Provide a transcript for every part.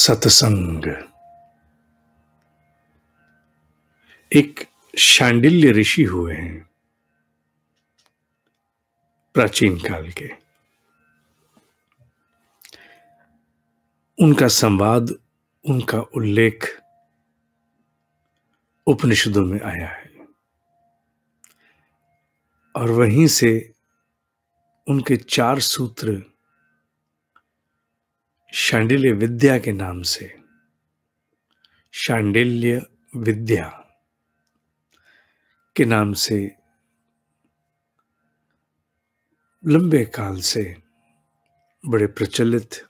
सत्संग एक शांडिल्य ऋषि हुए हैं प्राचीन काल के उनका संवाद उनका उल्लेख उपनिषदों में आया है और वहीं से उनके चार सूत्र शांडिल्य विद्या के नाम से शांडिल्य विद्या के नाम से लंबे काल से बड़े प्रचलित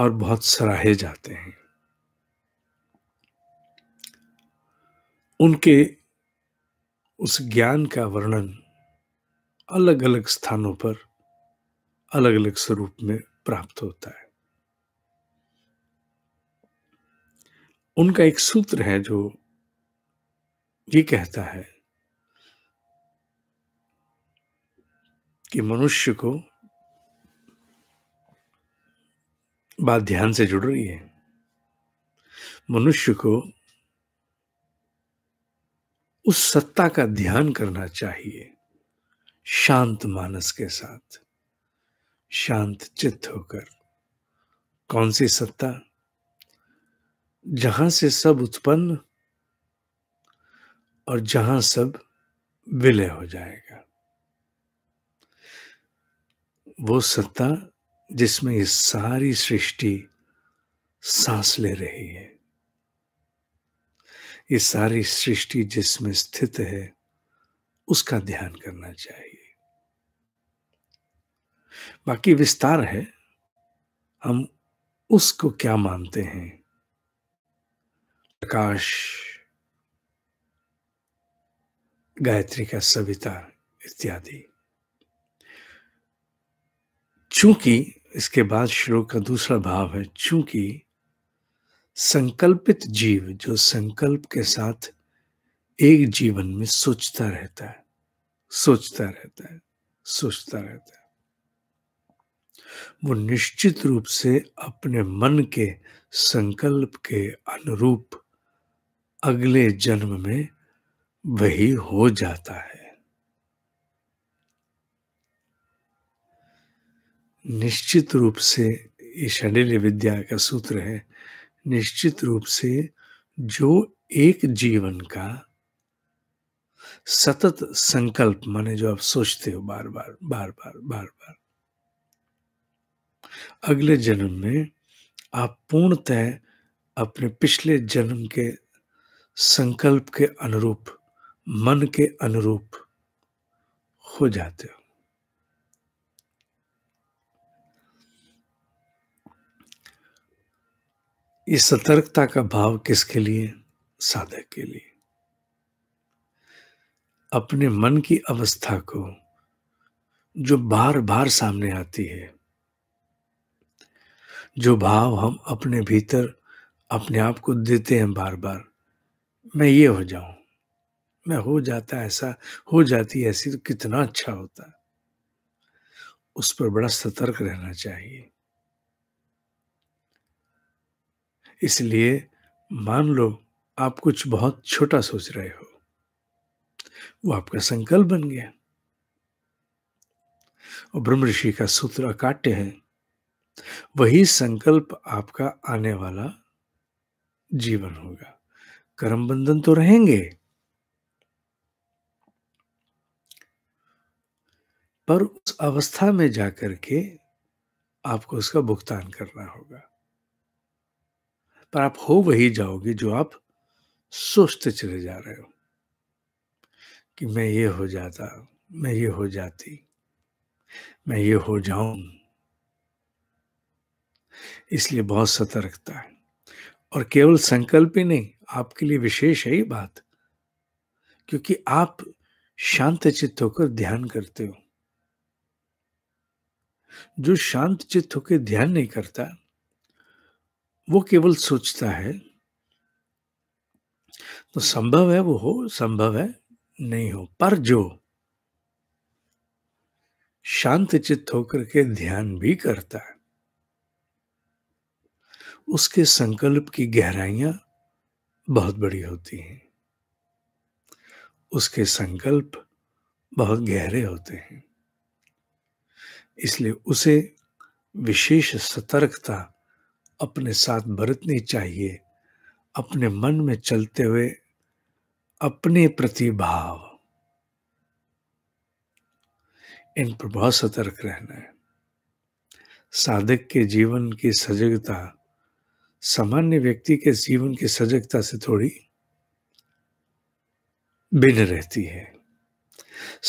और बहुत सराहे जाते हैं उनके उस ज्ञान का वर्णन अलग अलग स्थानों पर अलग अलग स्वरूप में प्राप्त होता है उनका एक सूत्र है जो ये कहता है कि मनुष्य को बात ध्यान से जुड़ रही है मनुष्य को उस सत्ता का ध्यान करना चाहिए शांत मानस के साथ शांत चित्त होकर कौन सी सत्ता जहां से सब उत्पन्न और जहां सब विलय हो जाएगा वो सत्ता जिसमें ये सारी सृष्टि सांस ले रही है ये सारी सृष्टि जिसमें स्थित है उसका ध्यान करना चाहिए बाकी विस्तार है हम उसको क्या मानते हैं प्रकाश गायत्री का सविता इत्यादि चूंकि इसके बाद श्लोक का दूसरा भाव है चूंकि संकल्पित जीव जो संकल्प के साथ एक जीवन में सोचता रहता है सोचता रहता है सोचता रहता है वो निश्चित रूप से अपने मन के संकल्प के अनुरूप अगले जन्म में वही हो जाता है निश्चित रूप से ये शंडिल विद्या का सूत्र है निश्चित रूप से जो एक जीवन का सतत संकल्प माने जो आप सोचते हो बार बार बार बार बार बार अगले जन्म में आप पूर्णतः अपने पिछले जन्म के संकल्प के अनुरूप मन के अनुरूप हो जाते हो इस सतर्कता का भाव किसके लिए साधक के लिए अपने मन की अवस्था को जो बार बार सामने आती है जो भाव हम अपने भीतर अपने आप को देते हैं बार बार मैं ये हो जाऊं मैं हो जाता ऐसा हो जाती ऐसी तो कितना अच्छा होता उस पर बड़ा सतर्क रहना चाहिए इसलिए मान लो आप कुछ बहुत छोटा सोच रहे हो वो आपका संकल्प बन गया और ब्रह्म ऋषि का सूत्र अकाट्य है वही संकल्प आपका आने वाला जीवन होगा कर्म बंधन तो रहेंगे पर उस अवस्था में जाकर के आपको उसका भुगतान करना होगा पर आप हो वही जाओगे जो आप सोचते चले जा रहे हो कि मैं ये हो जाता मैं ये हो जाती मैं ये हो जाऊं इसलिए बहुत सतर्कता है और केवल संकल्प ही नहीं आपके लिए विशेष है ही बात क्योंकि आप शांत चित्त होकर ध्यान करते हो जो शांत चित्त होकर ध्यान नहीं करता वो केवल सोचता है तो संभव है वो हो संभव है नहीं हो पर जो शांत चित्त होकर के ध्यान भी करता है उसके संकल्प की गहराइयां बहुत बड़ी होती हैं उसके संकल्प बहुत गहरे होते हैं इसलिए उसे विशेष सतर्कता अपने साथ बरतनी चाहिए अपने मन में चलते हुए अपने प्रति भाव इन पर बहुत सतर्क रहना है साधक के जीवन की सजगता सामान्य व्यक्ति के जीवन की सजगता से थोड़ी भिन्न रहती है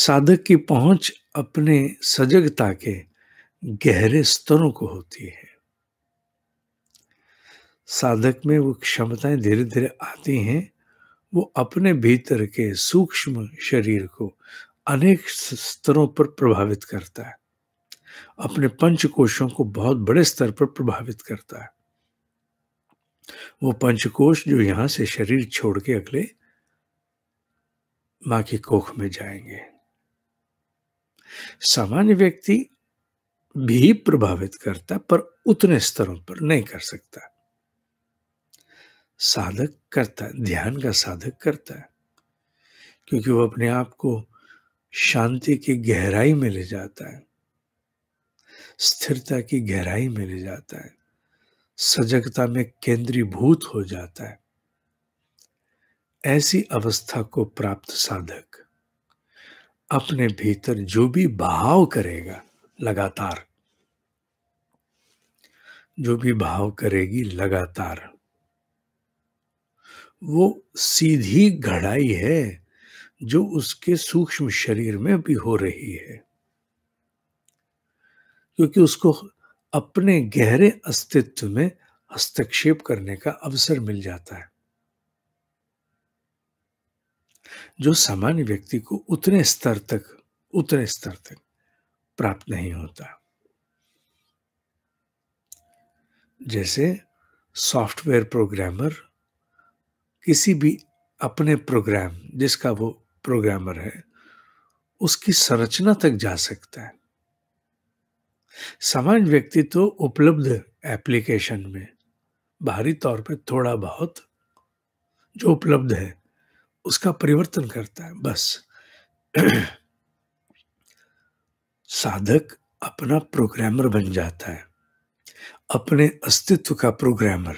साधक की पहुंच अपने सजगता के गहरे स्तरों को होती है साधक में वो क्षमताएं धीरे धीरे आती हैं वो अपने भीतर के सूक्ष्म शरीर को अनेक स्तरों पर प्रभावित करता है अपने पंच कोशों को बहुत बड़े स्तर पर प्रभावित करता है वो पंचकोश जो यहां से शरीर छोड़ के अगले मां की कोख में जाएंगे सामान्य व्यक्ति भी प्रभावित करता पर उतने स्तरों पर नहीं कर सकता साधक करता है ध्यान का साधक करता है क्योंकि वो अपने आप को शांति की गहराई में ले जाता है स्थिरता की गहराई में ले जाता है सजगता में केंद्रीभूत हो जाता है ऐसी अवस्था को प्राप्त साधक अपने भीतर जो भी भाव करेगा लगातार जो भी भाव करेगी लगातार वो सीधी घड़ाई है जो उसके सूक्ष्म शरीर में भी हो रही है क्योंकि उसको अपने गहरे अस्तित्व में हस्तक्षेप करने का अवसर मिल जाता है जो सामान्य व्यक्ति को उतने स्तर तक उतने स्तर तक प्राप्त नहीं होता जैसे सॉफ्टवेयर प्रोग्रामर किसी भी अपने प्रोग्राम जिसका वो प्रोग्रामर है उसकी संरचना तक जा सकता है सामान्य व्यक्ति तो उपलब्ध एप्लीकेशन में बाहरी तौर पे थोड़ा बहुत जो उपलब्ध है उसका परिवर्तन करता है बस साधक अपना प्रोग्रामर बन जाता है अपने अस्तित्व का प्रोग्रामर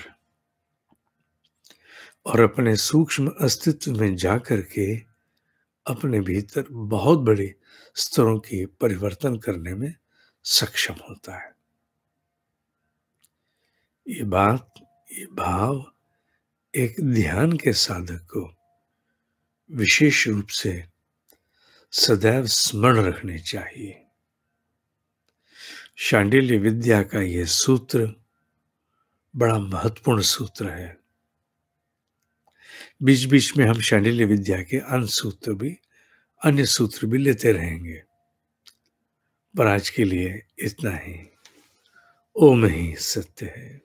और अपने सूक्ष्म अस्तित्व में जाकर के अपने भीतर बहुत बड़े स्तरों के परिवर्तन करने में सक्षम होता है ये बात ये भाव एक ध्यान के साधक को विशेष रूप से सदैव स्मरण रखने चाहिए शांडिल्य विद्या का यह सूत्र बड़ा महत्वपूर्ण सूत्र है बीच बीच में हम शांडिल्य विद्या के अन्य सूत्र भी अन्य सूत्र भी लेते रहेंगे पर आज के लिए इतना ही ओम ही सत्य है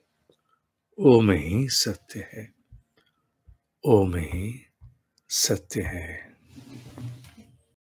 ओम ही सत्य है ओम ही सत्य है